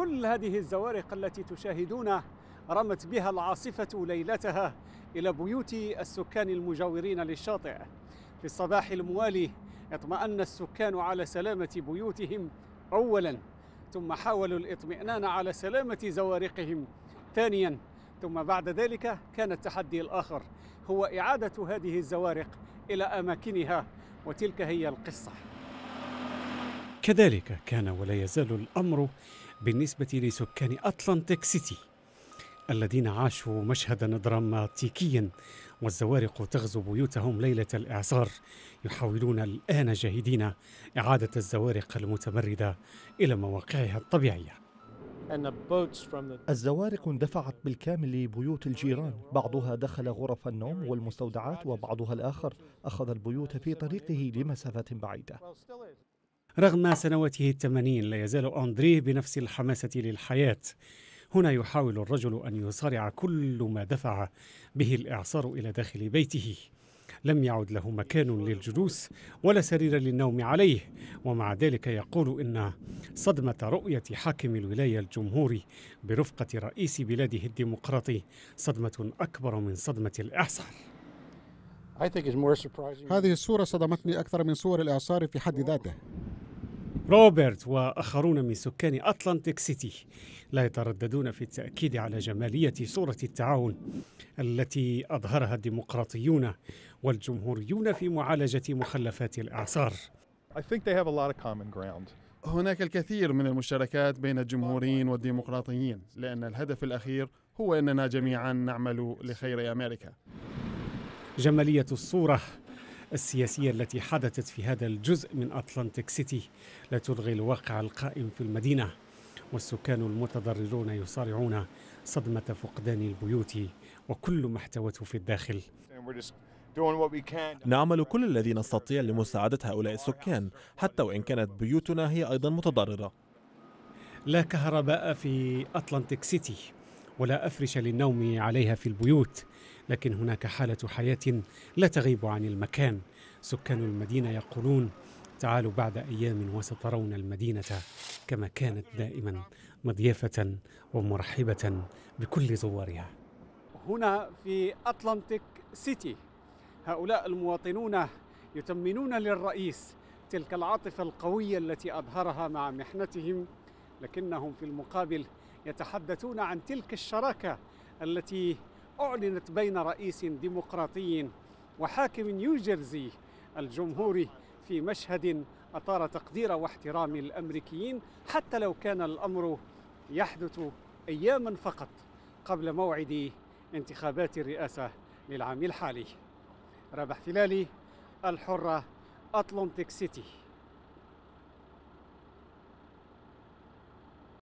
كل هذه الزوارق التي تشاهدون رمت بها العاصفة ليلتها إلى بيوت السكان المجاورين للشاطئ في الصباح الموالي اطمأن السكان على سلامة بيوتهم أولا ثم حاولوا الاطمئنان على سلامة زوارقهم ثانيا ثم بعد ذلك كان التحدي الآخر هو إعادة هذه الزوارق إلى أماكنها وتلك هي القصة كذلك كان ولا يزال الأمر بالنسبة لسكان أطلانتيك سيتي الذين عاشوا مشهدا دراماتيكيا والزوارق تغزو بيوتهم ليلة الإعصار يحاولون الآن جاهدين إعادة الزوارق المتمردة إلى مواقعها الطبيعية الزوارق اندفعت بالكامل بيوت الجيران بعضها دخل غرف النوم والمستودعات وبعضها الآخر أخذ البيوت في طريقه لمسافة بعيدة رغم سنواته الثمانين لا يزال أندريه بنفس الحماسة للحياة هنا يحاول الرجل أن يصارع كل ما دفع به الإعصار إلى داخل بيته لم يعد له مكان للجلوس ولا سرير للنوم عليه ومع ذلك يقول ان صدمه رؤيه حاكم الولايه الجمهوري برفقه رئيس بلاده الديمقراطي صدمه اكبر من صدمه الاعصار هذه الصوره صدمتني اكثر من صور الاعصار في حد ذاته روبرت وآخرون من سكان أتلانتيك سيتي لا يترددون في التأكيد على جمالية صورة التعاون التي أظهرها الديمقراطيون والجمهوريون في معالجة مخلفات الإعصار هناك الكثير من المشتركات بين الجمهوريين والديمقراطيين لأن الهدف الأخير هو أننا جميعا نعمل لخير أمريكا جمالية الصورة السياسية التي حدثت في هذا الجزء من أتلانتيك سيتي لا تلغي الواقع القائم في المدينة والسكان المتضررون يصارعون صدمة فقدان البيوت وكل ما احتوته في الداخل نعمل كل الذي نستطيع لمساعدة هؤلاء السكان حتى وإن كانت بيوتنا هي أيضا متضررة لا كهرباء في أتلانتيك سيتي ولا أفرش للنوم عليها في البيوت لكن هناك حالة حياة لا تغيب عن المكان سكان المدينة يقولون تعالوا بعد أيام وسترون المدينة كما كانت دائما مضيافة ومرحبة بكل زوارها هنا في أتلانتيك سيتي هؤلاء المواطنون يتمنون للرئيس تلك العاطفة القوية التي أظهرها مع محنتهم لكنهم في المقابل يتحدثون عن تلك الشراكة التي أعلنت بين رئيس ديمقراطي وحاكم نيوجيرسي الجمهوري في مشهد أثار تقدير واحترام الأمريكيين حتى لو كان الأمر يحدث أياما فقط قبل موعد انتخابات الرئاسة للعام الحالي رابح فلالي الحرة أتلانتيك سيتي